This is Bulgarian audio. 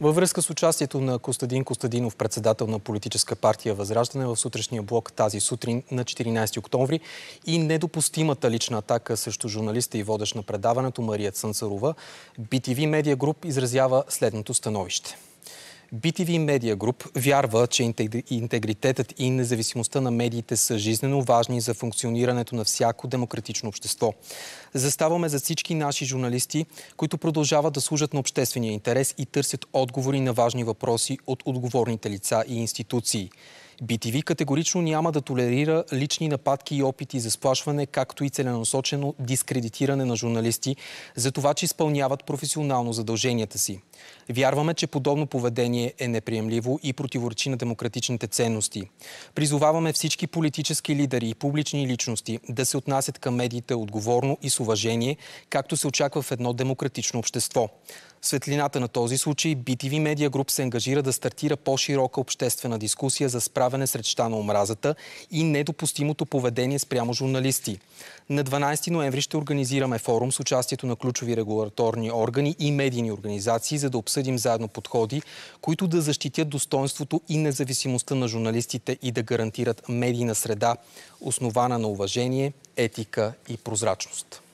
Във връзка с участието на Костадин Костадинов, председател на политическа партия Възраждане в сутрешния блок тази сутрин на 14 октомври и недопустимата лична атака срещу журналиста и водещ на предаването Мария Цънцарова, BTV Media Group изразява следното становище. BTV Media Group вярва, че интегритетът и независимостта на медиите са жизненно важни за функционирането на всяко демократично общество. Заставаме за всички наши журналисти, които продължават да служат на обществения интерес и търсят отговори на важни въпроси от отговорните лица и институции. BTV категорично няма да толерира лични нападки и опити за сплашване, както и целенасочено дискредитиране на журналисти за това, че изпълняват професионално задълженията си. Вярваме, че подобно поведение е неприемливо и противоречи на демократичните ценности. Призоваваме всички политически лидери и публични личности да се отнасят към медиите отговорно и с уважение, както се очаква в едно демократично общество. В светлината на този случай BTV Media Group се ангажира да стартира по-широка обществена дискусия за изправяне с речта на омразата и недопустимото поведение спрямо журналисти. На 12 ноември ще организираме форум с участието на ключови регулаторни органи и медийни организации, за да обсъдим заедно подходи, които да защитят достоинството и независимостта на журналистите и да гарантират медийна среда, основана на уважение, етика и прозрачност.